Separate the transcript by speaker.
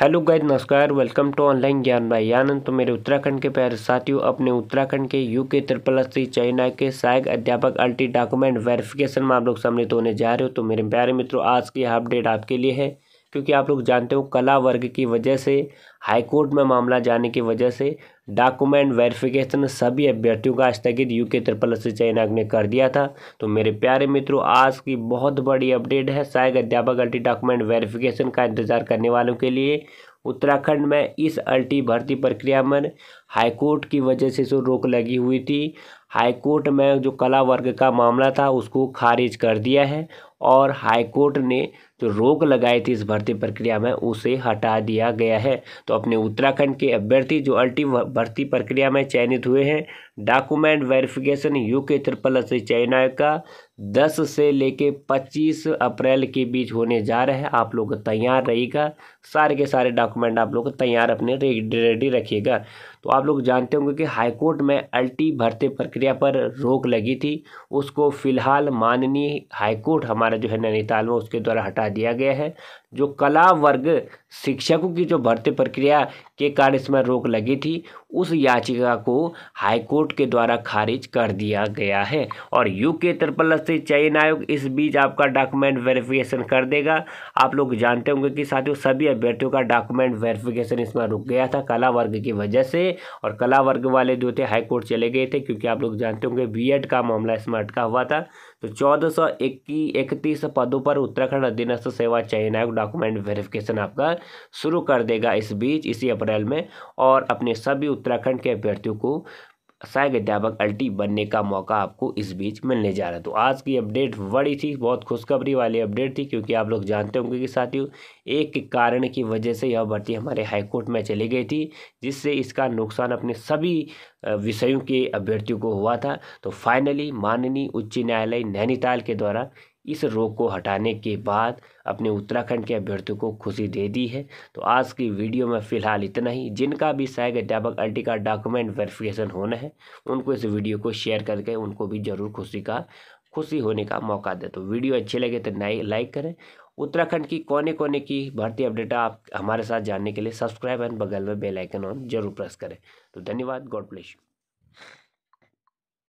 Speaker 1: hello guys नमस्कार welcome to online Gyan Bhai आनंद तो मेरे उत्तराखंड के प्यारे साथियों अपने उत्तराखंड के you K triple C China के सहायक अध्यापक अल्टी डॉक्यूमेंट वेरिफिकेशन में आप लोग सम्मिलित तो होने जा रहे हो तो मेरे प्यारे मित्रों आज की अपडेट आपके लिए है क्योंकि आप लोग जानते हो कला वर्ग की वजह से हाईकोर्ट में मामला जाने की वजह से डॉक्यूमेंट वेरिफिकेशन सभी अभ्यर्थियों का स्थगित यू के त्रिपल से चयन आयोग ने कर दिया था तो मेरे प्यारे मित्रों आज की बहुत बड़ी अपडेट है सहायक अध्यापक अल्टी डॉक्यूमेंट वेरिफिकेशन का इंतजार करने वालों के लिए उत्तराखंड में इस अल्टी भर्ती प्रक्रिया में हाईकोर्ट की वजह से जो रोक लगी हुई थी हाईकोर्ट में जो कला वर्ग का मामला था उसको खारिज कर दिया है और हाईकोर्ट ने जो रोक लगाई थी इस भर्ती प्रक्रिया में उसे हटा दिया गया है तो अपने उत्तराखंड के अभ्यर्थी जो अल्टी भर्ती प्रक्रिया में चयनित हुए हैं document verification U K triple से चयन का दस से लेके पच्चीस अप्रैल के बीच होने जा रहा है आप लोग तैयार रहिएगा सारे के सारे डॉक्यूमेंट आप लोग तैयार अपने रेडी रखिएगा तो आप लोग जानते होंगे कि हाईकोर्ट में अल्टी भर्ती प्रक्रिया पर रोक लगी थी उसको फिलहाल माननीय हाईकोर्ट हमारा जो है नैनीताल में उसके द्वारा हटा दिया गया है जो कला वर्ग शिक्षकों की जो भर्ती प्रक्रिया के कारण इसमें रोक लगी थी उस याचिका को हाईकोर्ट के द्वारा खारिज कर दिया गया है और यू के त्रिपल से चयन आयोग इस बीच आपका डॉक्यूमेंट वेरिफिकेशन कर देगा आप लोग जानते होंगे कि साथियों सभी अभ्यर्थियों का डॉक्यूमेंट वेरिफिकेशन इसमें रुक गया था कला वर्ग की वजह से और कला वर्ग वाले जो थे हाई कोर्ट चले गए थे क्योंकि आप लोग जानते होंगे एड का मामला इसमें अटका हुआ था तो चौदह सौ इकतीस पदों पर उत्तराखंड अधीनस्थ सेवा चयन आयोग डॉक्यूमेंट वेरिफिकेशन आपका शुरू कर देगा इस बीच इसी अप्रैल में और अपने सभी उत्तराखंड के अभ्यर्थियों को सहायक अध्यापक अल्टी बनने का मौका आपको इस बीच मिलने जा रहा है तो आज की अपडेट बड़ी थी बहुत खुशखबरी वाली अपडेट थी क्योंकि आप लोग जानते होंगे कि साथियों एक कारण की वजह से यह भर्ती हमारे हाईकोर्ट में चली गई थी जिससे इसका नुकसान अपने सभी विषयों के अभ्यर्थियों को हुआ था तो फाइनली माननीय उच्च न्यायालय नैनीताल के द्वारा इस रोग को हटाने के बाद अपने उत्तराखंड के अभ्यर्थियों को खुशी दे दी है तो आज की वीडियो में फिलहाल इतना ही जिनका भी सहायक अध्यापक अल्टी का डॉक्यूमेंट वेरिफिकेशन होना है उनको इस वीडियो को शेयर करके उनको भी जरूर खुशी का खुशी होने का मौका दे तो वीडियो अच्छे लगे तो नए लाइक करें उत्तराखंड की कोने कोने की भर्ती अपडेट आप हमारे साथ जानने के लिए सब्सक्राइब एंड बगल में बेल आइकन ऑन जरूर प्रेस करें तो धन्यवाद गॉड ब्लेस यू